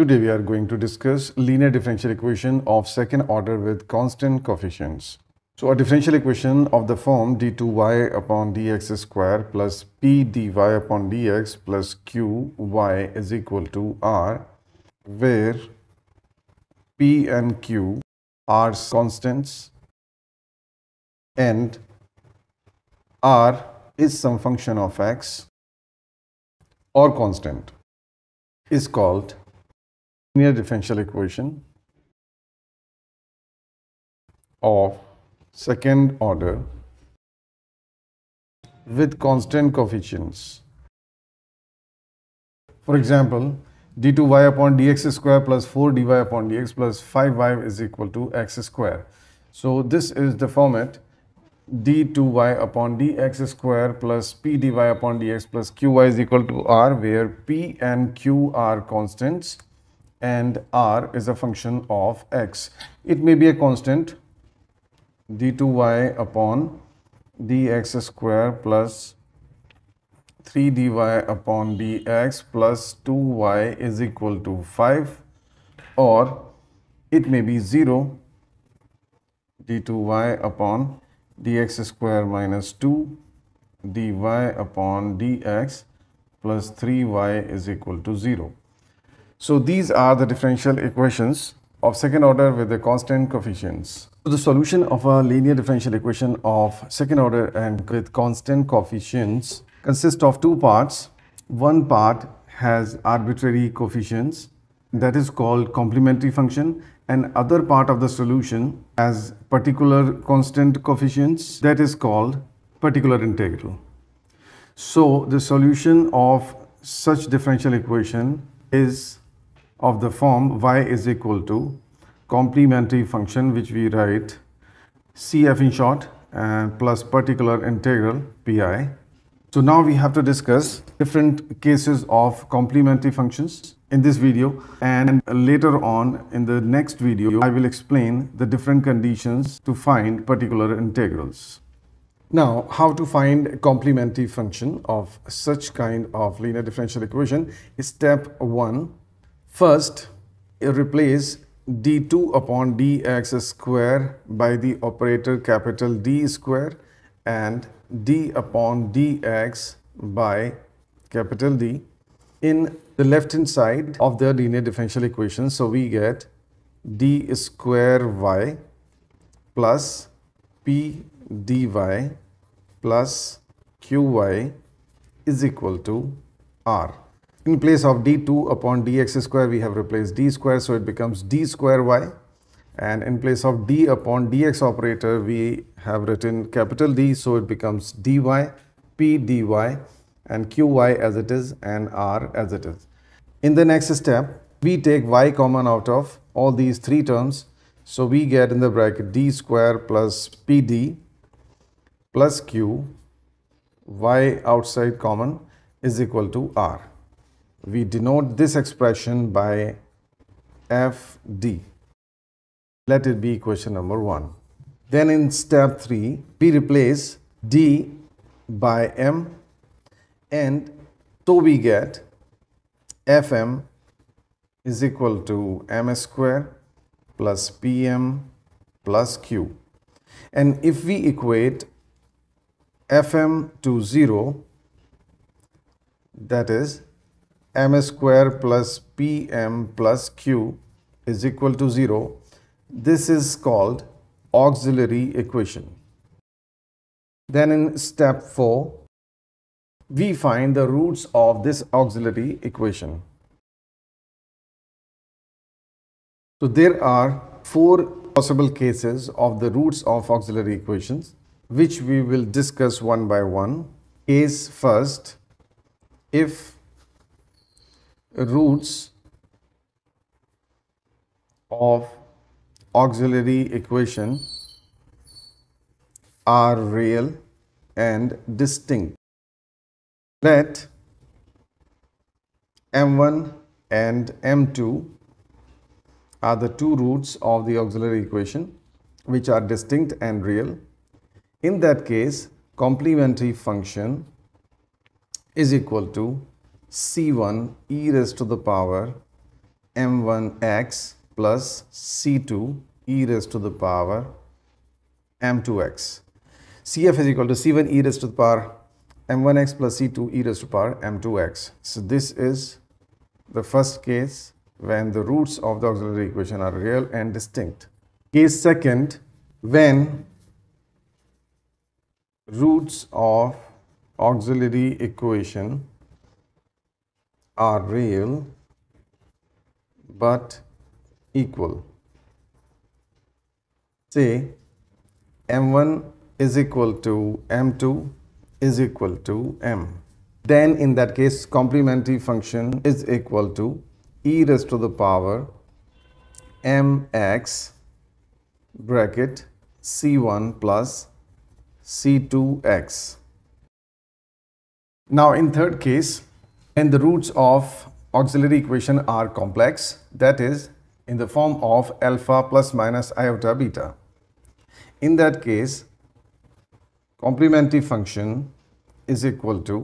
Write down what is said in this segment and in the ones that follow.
Today we are going to discuss linear differential equation of second order with constant coefficients. So a differential equation of the form d2y upon dx square plus p dy upon dx plus qy is equal to r where p and q are constants and r is some function of x or constant is called linear differential equation of second order with constant coefficients. For example, d2y upon dx square plus 4dy upon dx plus 5y is equal to x square. So this is the format d2y upon dx square plus p dy upon dx plus qy is equal to r where p and q are constants and r is a function of x. It may be a constant d2y upon dx square plus 3dy upon dx plus 2y is equal to 5 or it may be 0 d2y upon dx square minus 2 dy upon dx plus 3y is equal to 0. So these are the differential equations of second order with the constant coefficients. So the solution of a linear differential equation of second order and with constant coefficients consists of two parts. One part has arbitrary coefficients that is called complementary function and other part of the solution has particular constant coefficients that is called particular integral. So the solution of such differential equation is of the form y is equal to complementary function which we write cf in short and plus particular integral pi. So now we have to discuss different cases of complementary functions in this video and later on in the next video I will explain the different conditions to find particular integrals. Now how to find complementary function of such kind of linear differential equation is step 1 First, replace d2 upon dx square by the operator capital D square and d upon dx by capital D in the left hand side of the linear differential equation. So we get d square y plus p dy plus qy is equal to r. In place of d2 upon dx square, we have replaced d square, so it becomes d square y. And in place of d upon dx operator, we have written capital D, so it becomes dy, p dy, and qy as it is, and r as it is. In the next step, we take y common out of all these three terms. So we get in the bracket d square plus pd plus q y outside common is equal to r we denote this expression by FD. Let it be question number 1. Then in step 3, we replace D by M and so we get Fm is equal to m square plus pm plus q. And if we equate Fm to 0, that is m square plus pm plus q is equal to 0. This is called auxiliary equation. Then in step 4, we find the roots of this auxiliary equation. So there are four possible cases of the roots of auxiliary equations which we will discuss one by one. Case first, if roots of auxiliary equation are real and distinct. Let m1 and m2 are the two roots of the auxiliary equation which are distinct and real. In that case, complementary function is equal to c1 e raised to the power m1x plus c2 e raised to the power m2x. Cf is equal to c1 e raised to the power m1x plus c2 e raised to the power m2x. So this is the first case when the roots of the auxiliary equation are real and distinct. Case second, when roots of auxiliary equation are real but equal. Say m1 is equal to m2 is equal to m. Then in that case complementary function is equal to e raised to the power mx bracket c1 plus c2x. Now in third case when the roots of auxiliary equation are complex, that is, in the form of alpha plus minus iota beta. In that case, complementary function is equal to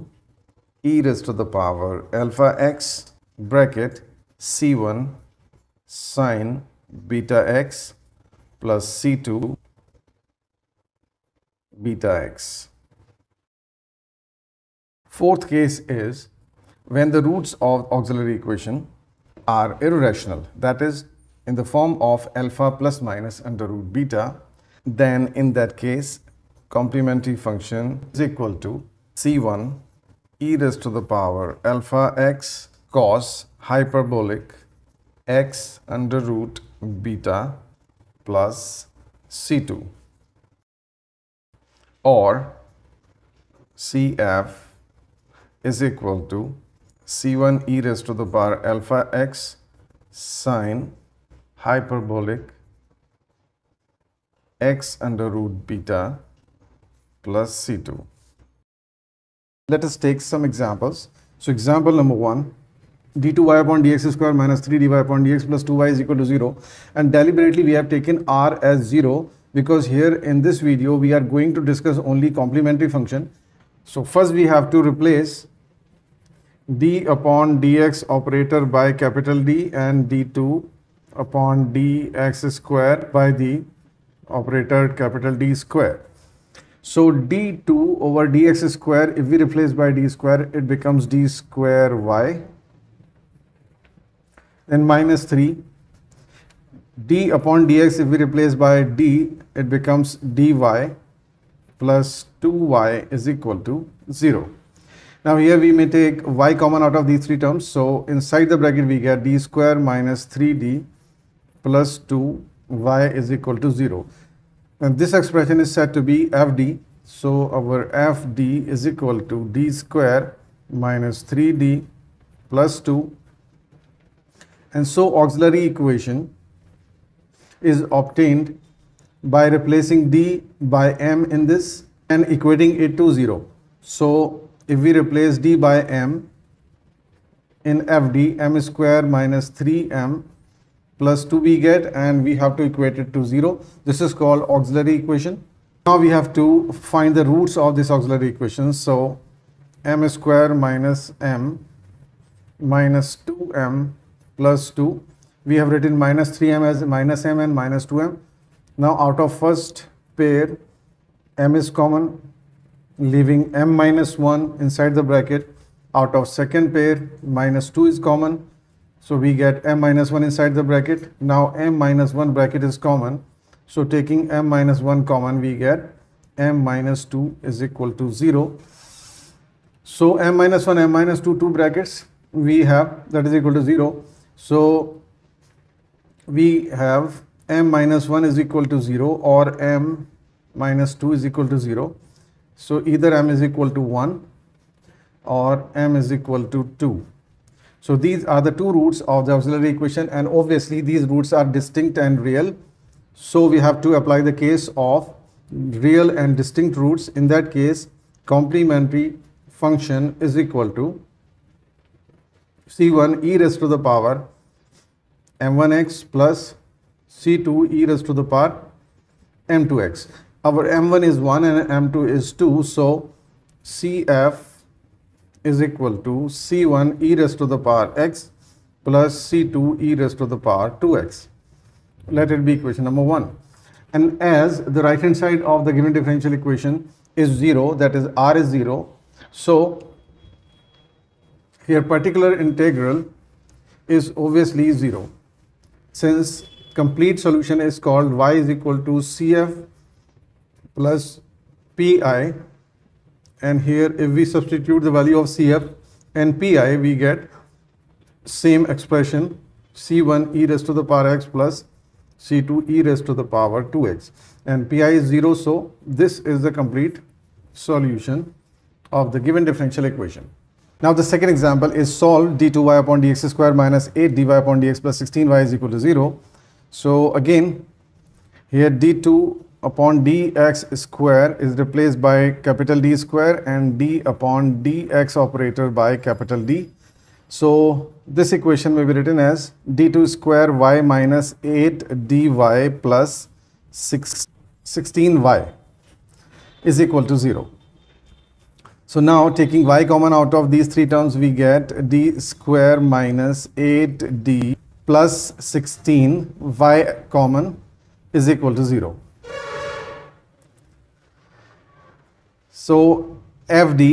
e raised to the power alpha x bracket c1 sine beta x plus c2 beta x. Fourth case is when the roots of auxiliary equation are irrational, that is in the form of alpha plus minus under root beta, then in that case complementary function is equal to c1 e raised to the power alpha x cos hyperbolic x under root beta plus c2 or cf is equal to c1 e raised to the power alpha x sine hyperbolic x under root beta plus c2. Let us take some examples. So example number 1, d2y upon dx square minus 3dy upon dx plus 2y is equal to 0 and deliberately we have taken r as 0 because here in this video we are going to discuss only complementary function. So first we have to replace d upon dx operator by capital D and d2 upon dx square by the operator capital D square. So d2 over dx square, if we replace by d square, it becomes d square y. Then minus 3 d upon dx if we replace by d it becomes dy plus 2y is equal to 0 now here we may take y common out of these three terms. So inside the bracket we get d square minus 3d plus 2y is equal to 0. And this expression is said to be fd. So our fd is equal to d square minus 3d plus 2. And so auxiliary equation is obtained by replacing d by m in this and equating it to 0. So if we replace d by m in fd, m square minus 3m plus we get and we have to equate it to 0. This is called auxiliary equation. Now we have to find the roots of this auxiliary equation. So m square minus m minus 2m plus 2. We have written minus 3m as minus m and minus 2m. Now out of first pair, m is common, leaving m minus 1 inside the bracket out of second pair minus 2 is common so we get m minus 1 inside the bracket now m minus 1 bracket is common so taking m minus 1 common we get m minus 2 is equal to 0 so m minus 1 m minus 2 two brackets we have that is equal to 0 so we have m minus 1 is equal to 0 or m minus 2 is equal to 0 so either m is equal to 1 or m is equal to 2. So these are the two roots of the auxiliary equation and obviously these roots are distinct and real. So we have to apply the case of real and distinct roots. In that case, complementary function is equal to c1 e raised to the power m1x plus c2 e raised to the power m2x our m1 is 1 and m2 is 2 so cf is equal to c1 e raised to the power x plus c2 e raised to the power 2x let it be equation number 1 and as the right hand side of the given differential equation is 0 that is r is 0 so here particular integral is obviously 0 since complete solution is called y is equal to cf plus pi and here if we substitute the value of Cf and pi we get same expression C1 e raised to the power x plus C2 e raised to the power 2x and pi is 0 so this is the complete solution of the given differential equation. Now the second example is solve d2y upon dx square minus 8 dy upon dx plus 16y is equal to 0. So again here d2 upon dx square is replaced by capital D square and d upon dx operator by capital D. So this equation may be written as d2 square y minus 8 dy plus 16y is equal to 0. So now taking y common out of these three terms we get d square minus 8d plus 16 y common is equal to 0. So FD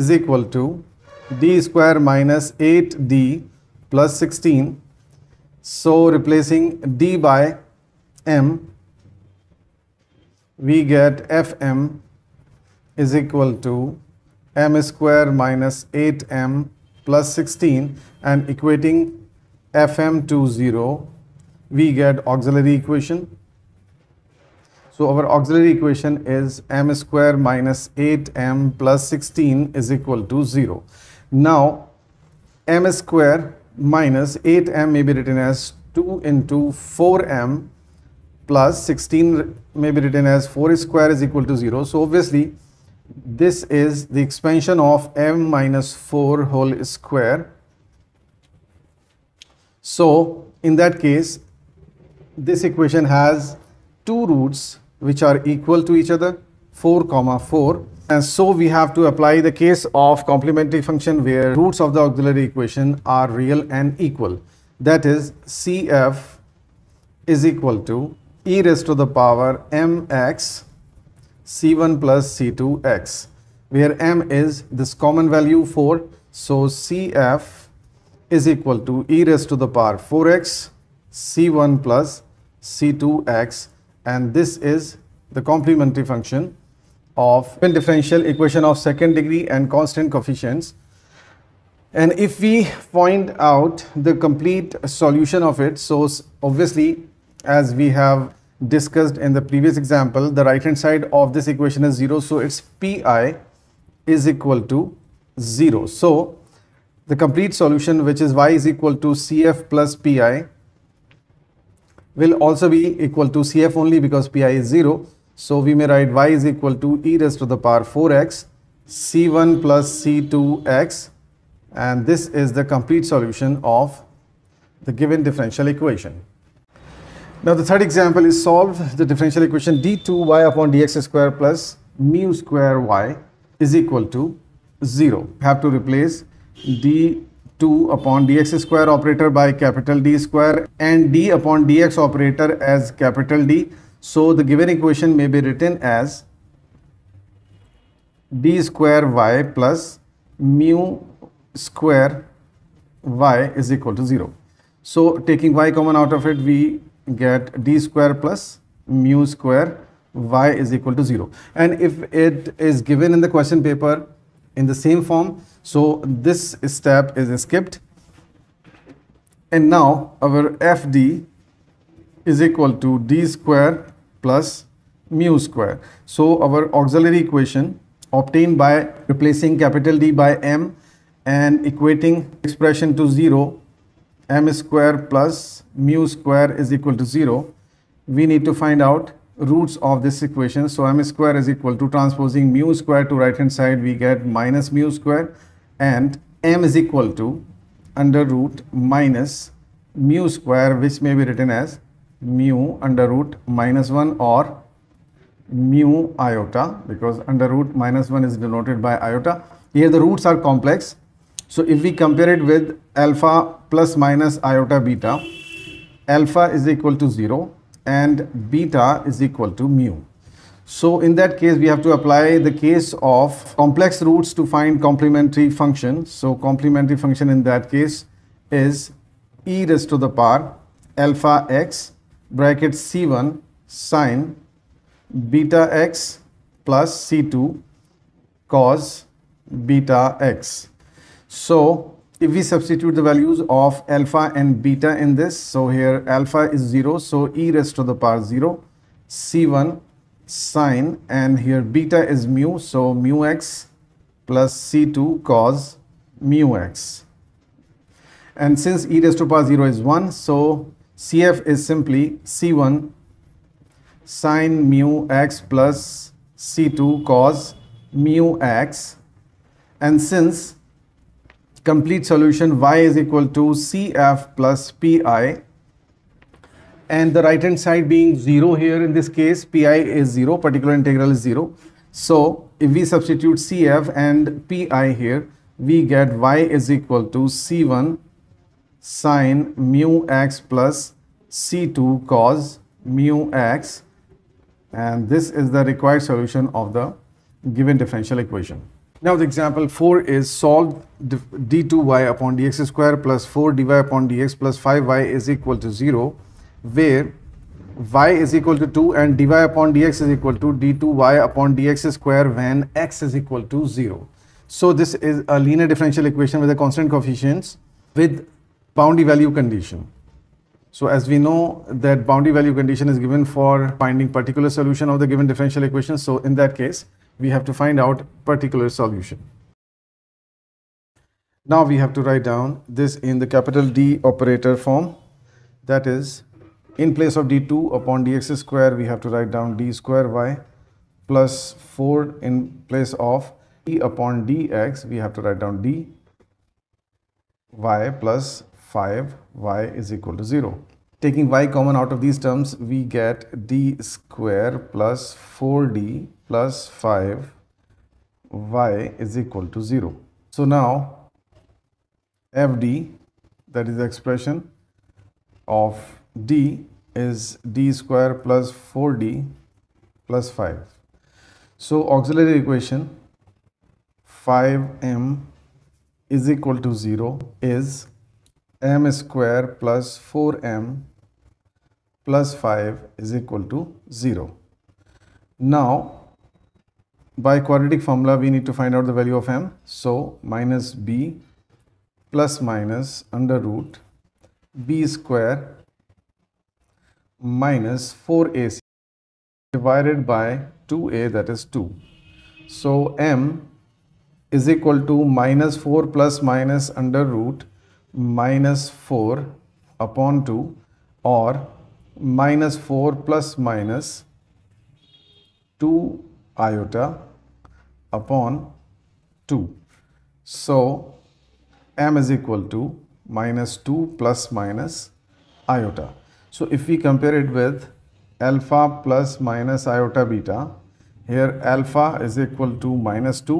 is equal to d square minus 8d plus 16. So replacing d by m, we get Fm is equal to m square minus 8m plus 16 and equating Fm to 0, we get auxiliary equation so our auxiliary equation is m square minus 8m plus 16 is equal to 0. Now m square minus 8m may be written as 2 into 4m plus 16 may be written as 4 square is equal to 0. So obviously this is the expansion of m minus 4 whole square. So in that case this equation has two roots which are equal to each other 4 comma 4 and so we have to apply the case of complementary function where roots of the auxiliary equation are real and equal that is cf is equal to e raised to the power mx c1 plus c2x where m is this common value 4 so cf is equal to e raised to the power 4x c1 plus c2x and this is the complementary function of differential equation of second degree and constant coefficients and if we find out the complete solution of it so obviously as we have discussed in the previous example the right hand side of this equation is 0 so its pi is equal to 0 so the complete solution which is y is equal to cf plus pi will also be equal to CF only because Pi is 0. So we may write y is equal to e raised to the power 4x c1 plus c2x and this is the complete solution of the given differential equation. Now the third example is solve the differential equation d2y upon dx square plus mu square y is equal to 0. We have to replace d 2 upon dx square operator by capital D square and d upon dx operator as capital D. So the given equation may be written as d square y plus mu square y is equal to 0. So taking y common out of it, we get d square plus mu square y is equal to 0. And if it is given in the question paper in the same form, so this step is skipped. And now our FD is equal to D square plus mu square. So our auxiliary equation obtained by replacing capital D by M and equating expression to 0 m square plus mu square is equal to 0 we need to find out roots of this equation so m square is equal to transposing mu square to right hand side we get minus mu square and m is equal to under root minus mu square which may be written as mu under root minus 1 or mu iota because under root minus 1 is denoted by iota. Here the roots are complex. So if we compare it with alpha plus minus iota beta, alpha is equal to 0 and beta is equal to mu. So in that case, we have to apply the case of complex roots to find complementary function. So complementary function in that case is e raised to the power alpha x bracket c1 sine beta x plus c2 cos beta x. So if we substitute the values of alpha and beta in this, so here alpha is 0, so e raised to the power 0, c1 sine and here beta is mu so mu x plus c2 cos mu x and since e raised to power 0 is 1 so cf is simply c1 sine mu x plus c2 cos mu x and since complete solution y is equal to cf plus pi and the right hand side being 0 here in this case pi is 0 particular integral is 0 so if we substitute cf and pi here we get y is equal to c1 sine mu x plus c2 cos mu x and this is the required solution of the given differential equation. Now the example 4 is solve d2y upon dx square plus 4dy upon dx plus 5y is equal to 0 where y is equal to 2 and dy upon dx is equal to d2y upon dx square when x is equal to 0. So this is a linear differential equation with a constant coefficients with boundary value condition. So as we know that boundary value condition is given for finding particular solution of the given differential equation. So in that case, we have to find out particular solution. Now we have to write down this in the capital D operator form. That is in place of d2 upon dx square, we have to write down d square y plus 4 in place of d upon dx, we have to write down d y plus 5 y is equal to 0. Taking y common out of these terms, we get d square plus 4d plus 5 y is equal to 0. So now fd that is the expression of d is d square plus 4d plus 5. So auxiliary equation 5m is equal to 0 is m square plus 4m plus 5 is equal to 0. Now by quadratic formula we need to find out the value of m. So minus b plus minus under root b square minus 4ac divided by 2a that is 2. So m is equal to minus 4 plus minus under root minus 4 upon 2 or minus 4 plus minus 2 iota upon 2. So m is equal to minus 2 plus minus iota. So if we compare it with alpha plus minus iota beta, here alpha is equal to minus 2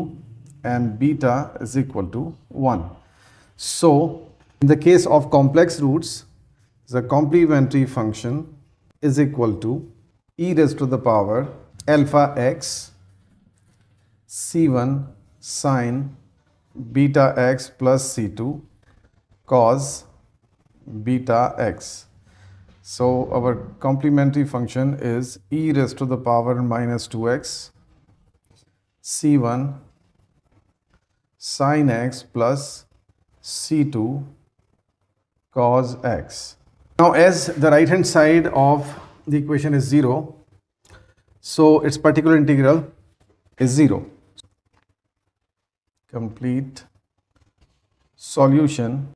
and beta is equal to 1. So in the case of complex roots, the complementary function is equal to e raised to the power alpha x c1 sine beta x plus c2 cos beta x. So our complementary function is e raised to the power minus 2x c1 sine x plus c2 cos x. Now as the right hand side of the equation is 0, so its particular integral is 0. Complete solution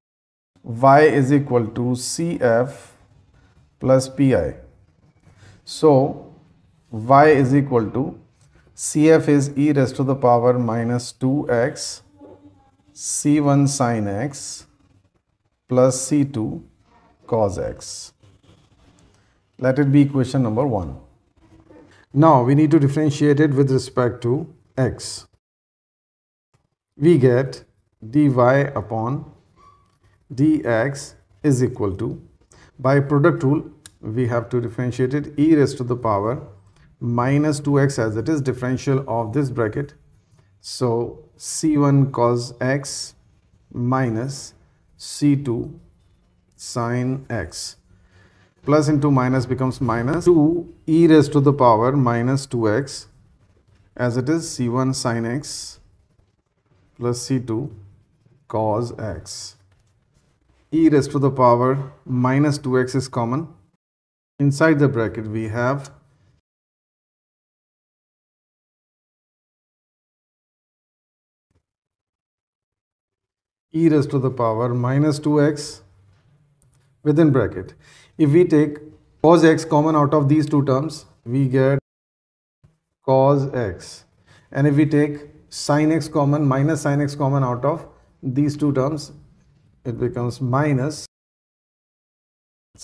y is equal to cf plus pi. So y is equal to cf is e raised to the power minus 2x c1 sine x plus c2 cos x. Let it be equation number 1. Now we need to differentiate it with respect to x. We get dy upon dx is equal to by product rule we have to differentiate it e raised to the power minus 2x as it is differential of this bracket so c1 cos x minus c2 sine x plus into minus becomes minus 2 e raised to the power minus 2x as it is c1 sine x plus c2 cos x e raised to the power minus 2x is common. Inside the bracket we have e raised to the power minus 2x within bracket. If we take cos x common out of these two terms, we get cos x. And if we take sin x common minus sin x common out of these two terms, it becomes minus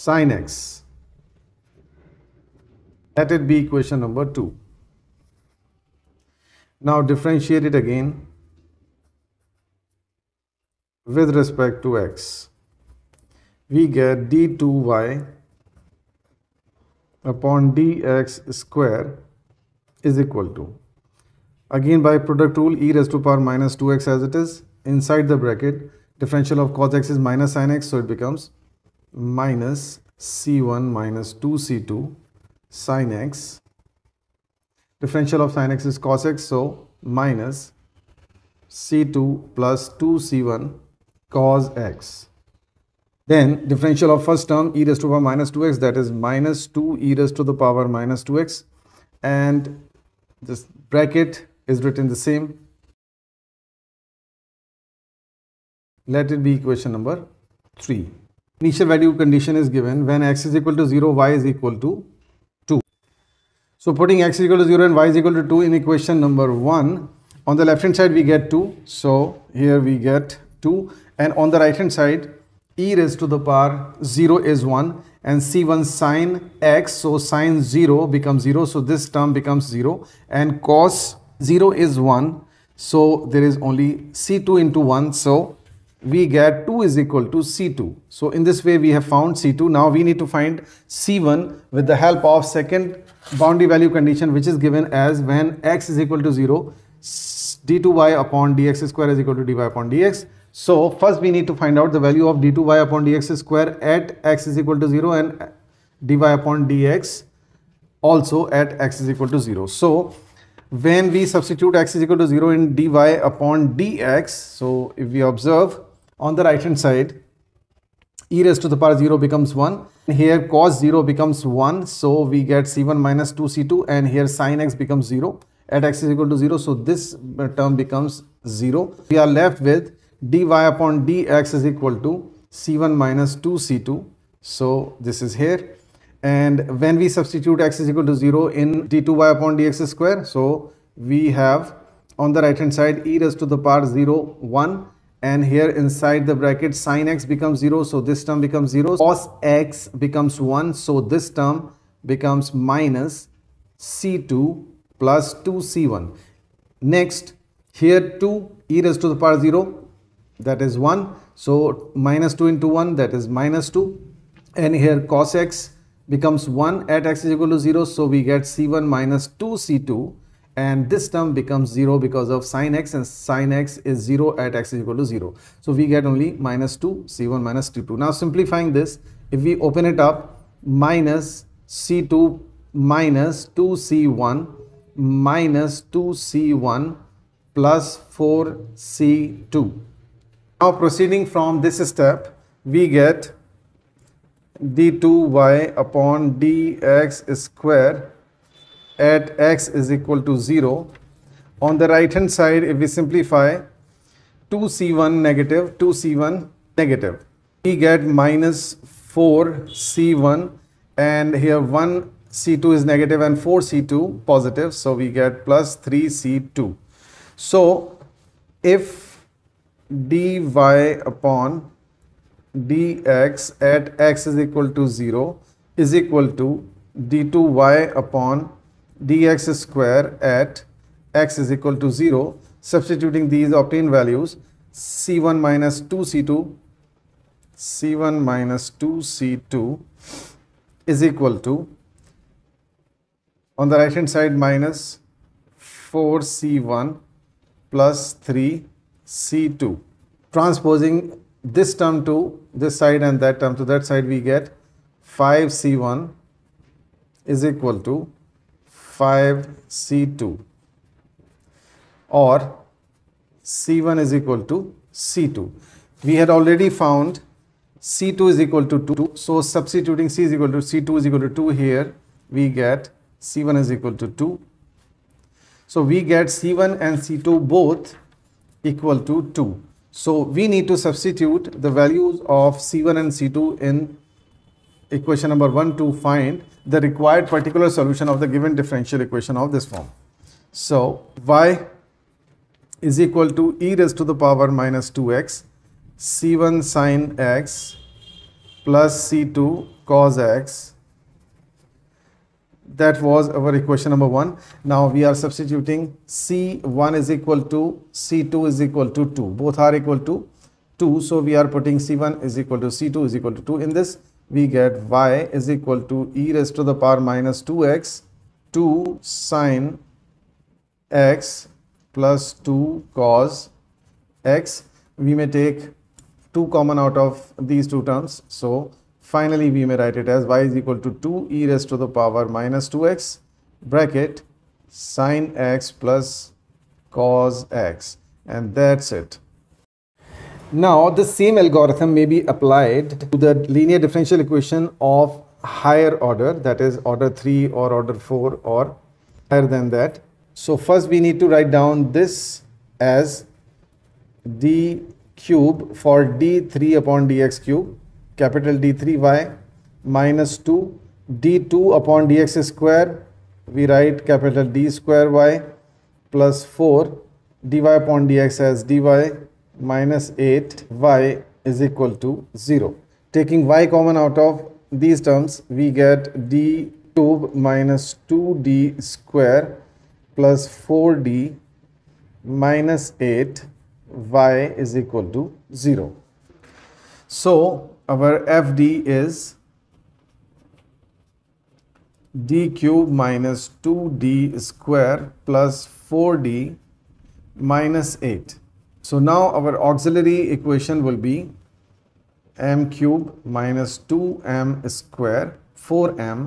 sine x. Let it be equation number 2. Now differentiate it again with respect to x. We get d2y upon dx square is equal to again by product rule e raised to power minus 2x as it is inside the bracket differential of cos x is minus sin x so it becomes minus c1 minus 2c2 sin x differential of sin x is cos x so minus c2 plus 2c1 cos x then differential of first term e raised to the power minus 2x that is minus 2 e raised to the power minus 2x and this bracket is written the same let it be equation number 3. Initial value condition is given when x is equal to 0, y is equal to 2. So putting x is equal to 0 and y is equal to 2 in equation number 1, on the left hand side we get 2, so here we get 2 and on the right hand side e raised to the power 0 is 1 and c1 sine x, so sine 0 becomes 0, so this term becomes 0 and cos 0 is 1, so there is only c2 into 1, so we get 2 is equal to C2. So in this way we have found C2. Now we need to find C1 with the help of second boundary value condition which is given as when x is equal to 0 d2y upon dx square is equal to dy upon dx. So first we need to find out the value of d2y upon dx square at x is equal to 0 and dy upon dx also at x is equal to 0. So when we substitute x is equal to 0 in dy upon dx, so if we observe on the right hand side e raised to the power 0 becomes 1 here cos 0 becomes 1 so we get c1 minus 2c2 and here sine x becomes 0 at x is equal to 0 so this uh, term becomes 0 we are left with dy upon dx is equal to c1 minus 2c2 so this is here and when we substitute x is equal to 0 in d2y upon dx square so we have on the right hand side e raised to the power 0 1 and here inside the bracket sine x becomes 0 so this term becomes 0 cos x becomes 1 so this term becomes minus c2 plus 2c1 next here 2 e raised to the power 0 that is 1 so minus 2 into 1 that is minus 2 and here cos x becomes 1 at x is equal to 0 so we get c1 minus 2c2 and this term becomes 0 because of sine x and sine x is 0 at x is equal to 0. So we get only minus 2 c1 minus t2. Now simplifying this, if we open it up, minus c2 minus 2c1 minus 2c1 plus 4c2. Now proceeding from this step, we get d2y upon dx square at x is equal to 0. On the right hand side, if we simplify 2c1 negative, 2c1 negative, we get minus 4c1 and here 1c2 is negative and 4c2 positive. So we get plus 3c2. So if dy upon dx at x is equal to 0 is equal to d2y upon dx square at x is equal to 0 substituting these obtained values c1 minus 2c2 c1 minus 2c2 is equal to on the right hand side minus 4c1 plus 3c2 transposing this term to this side and that term to that side we get 5c1 is equal to 5C2 or C1 is equal to C2. We had already found C2 is equal to 2. So substituting C is equal to C2 is equal to 2 here, we get C1 is equal to 2. So we get C1 and C2 both equal to 2. So we need to substitute the values of C1 and C2 in equation number 1 to find the required particular solution of the given differential equation of this form. So y is equal to e raised to the power minus 2x c1 sine x plus c2 cos x that was our equation number 1 now we are substituting c1 is equal to c2 is equal to 2 both are equal to 2 so we are putting c1 is equal to c2 is equal to 2 in this we get y is equal to e raised to the power minus 2x 2 sine x plus 2 cos x. We may take 2 common out of these two terms. So finally we may write it as y is equal to 2 e raised to the power minus 2x bracket sine x plus cos x and that's it. Now, the same algorithm may be applied to the linear differential equation of higher order, that is order 3 or order 4 or higher than that. So first we need to write down this as d cube for d3 upon dx cube, capital D3y minus 2 d2 upon dx square, we write capital D square y plus 4 dy upon dx as dy minus 8y is equal to 0. Taking y common out of these terms, we get d cube minus 2d square plus 4d minus 8y is equal to 0. So, our FD is d cube minus 2d square plus 4d minus 8. So now our auxiliary equation will be m cube minus 2m square 4m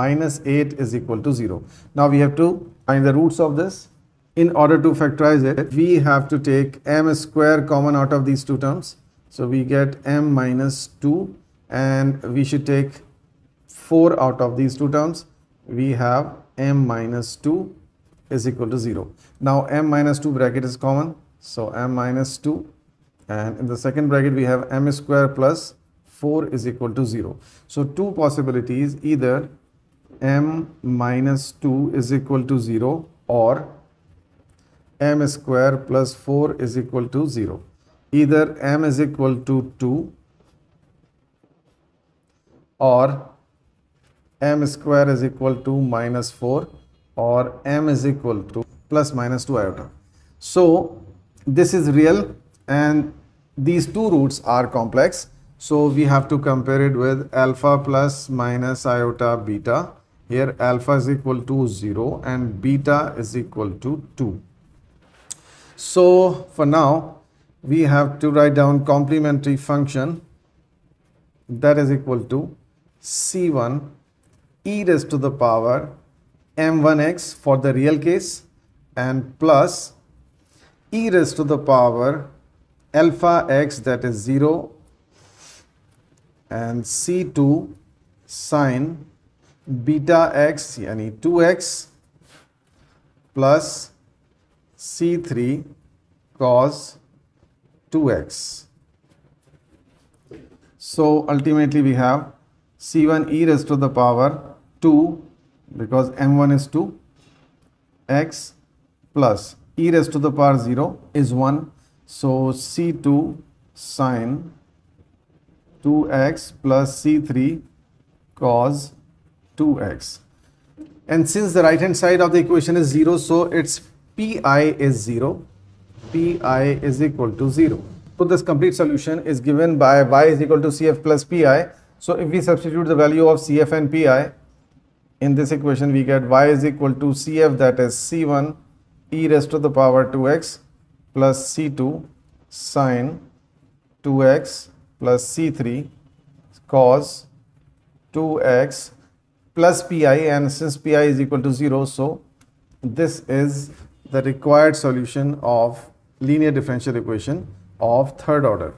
minus 8 is equal to 0. Now we have to find the roots of this. In order to factorize it, we have to take m square common out of these two terms. So we get m minus 2 and we should take 4 out of these two terms. We have m minus 2 is equal to 0. Now m minus 2 bracket is common. So m minus 2 and in the second bracket we have m square plus 4 is equal to 0. So two possibilities either m minus 2 is equal to 0 or m square plus 4 is equal to 0. Either m is equal to 2 or m square is equal to minus 4 or m is equal to plus minus 2 iota. So this is real and these two roots are complex. So we have to compare it with alpha plus minus iota beta. Here alpha is equal to 0 and beta is equal to 2. So for now we have to write down complementary function that is equal to c1 e raised to the power m1x for the real case and plus e raised to the power alpha x that is 0 and c2 sine beta x yani 2x plus c3 cos 2x. So ultimately we have c1 e raised to the power 2 because m1 is 2 x plus e raised to the power 0 is 1 so c2 sine 2x plus c3 cos 2x and since the right hand side of the equation is 0 so its pi is 0 pi is equal to 0 so this complete solution is given by y is equal to cf plus pi so if we substitute the value of cf and pi in this equation we get y is equal to cf that is c1 e raised to the power 2x plus c2 sine 2x plus c3 cos 2x plus pi and since pi is equal to 0 so this is the required solution of linear differential equation of third order.